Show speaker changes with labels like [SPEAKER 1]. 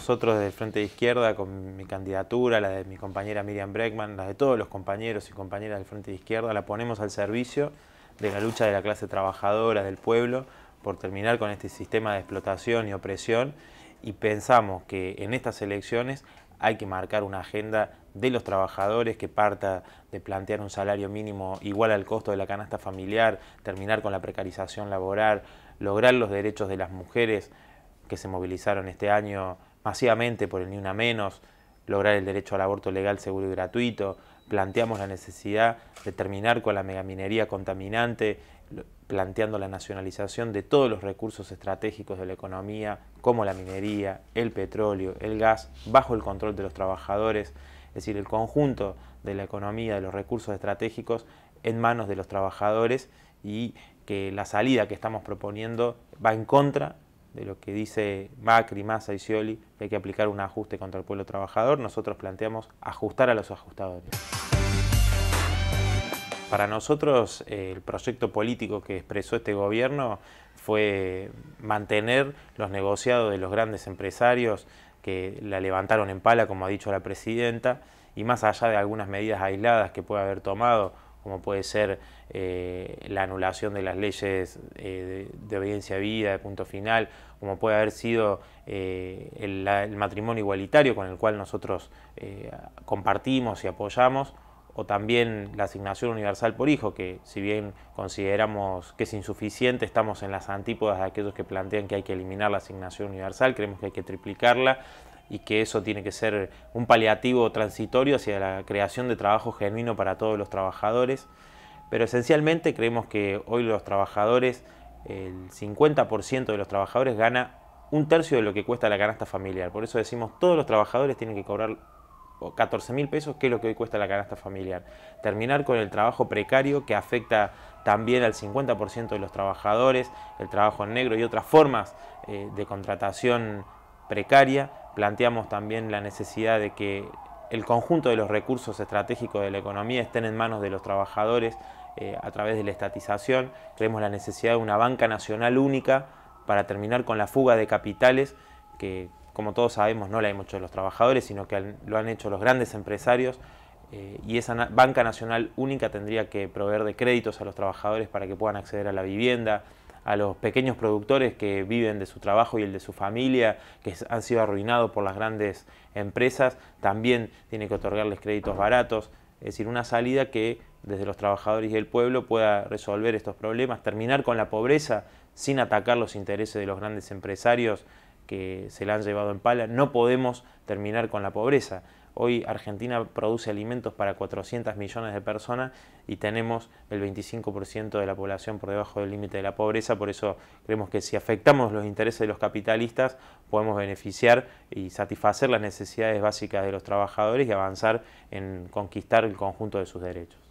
[SPEAKER 1] nosotros desde el Frente de Izquierda, con mi candidatura, la de mi compañera Miriam Breckman, la de todos los compañeros y compañeras del Frente de Izquierda, la ponemos al servicio de la lucha de la clase trabajadora, del pueblo, por terminar con este sistema de explotación y opresión y pensamos que en estas elecciones hay que marcar una agenda de los trabajadores que parta de plantear un salario mínimo igual al costo de la canasta familiar, terminar con la precarización laboral, lograr los derechos de las mujeres que se movilizaron este año masivamente por el Ni Una Menos, lograr el derecho al aborto legal, seguro y gratuito, planteamos la necesidad de terminar con la megaminería contaminante, planteando la nacionalización de todos los recursos estratégicos de la economía, como la minería, el petróleo, el gas, bajo el control de los trabajadores, es decir, el conjunto de la economía, de los recursos estratégicos en manos de los trabajadores y que la salida que estamos proponiendo va en contra de lo que dice Macri, Massa y Scioli, que hay que aplicar un ajuste contra el pueblo trabajador, nosotros planteamos ajustar a los ajustadores. Para nosotros eh, el proyecto político que expresó este gobierno fue mantener los negociados de los grandes empresarios que la levantaron en pala, como ha dicho la presidenta, y más allá de algunas medidas aisladas que puede haber tomado como puede ser eh, la anulación de las leyes eh, de, obediencia a vida, de punto final, como puede haber sido eh, el, el, matrimonio igualitario con el cual nosotros compartimos y apoyamos, o también la asignación universal por hijo, que si bien consideramos que es insuficiente, estamos en las antípodas de aquellos que plantean que hay que eliminar la asignación universal, creemos que hay que triplicarla y que eso tiene que ser un paliativo transitorio hacia la creación de trabajo genuino para todos los trabajadores. Pero esencialmente creemos que hoy los trabajadores, el 50% de los trabajadores gana un tercio de lo que cuesta la canasta familiar. Por eso decimos, todos los trabajadores tienen que cobrar 14 mil pesos, que es lo que hoy cuesta la canasta familiar. Terminar con el trabajo precario que afecta también al 50% de los trabajadores, el trabajo en negro y otras formas eh, de contratación precaria planteamos también la necesidad de que el conjunto de los recursos estratégicos de la economía estén en manos de los trabajadores eh, a través de la estatización. Creemos la necesidad de una banca nacional única para terminar con la fuga de capitales que, como todos sabemos, no la hemos hecho los trabajadores, sino que lo han hecho los grandes empresarios. Eh, y esa banca nacional única tendría que proveer de créditos a los trabajadores para que puedan acceder a la vivienda, a los pequeños productores que viven de su trabajo y el de su familia, que han sido arruinados por las grandes empresas, también tiene que otorgarles créditos baratos, es decir, una salida que desde los trabajadores y el pueblo pueda resolver estos problemas, terminar con la pobreza sin atacar los intereses de los grandes empresarios que se la han llevado en pala. No podemos terminar con la pobreza. Hoy Argentina produce alimentos para 400 millones de personas y tenemos el 25% de la población por debajo del límite de la pobreza, por eso creemos que si afectamos los intereses de los capitalistas podemos beneficiar y satisfacer las necesidades básicas de los trabajadores y avanzar en conquistar el conjunto de sus derechos.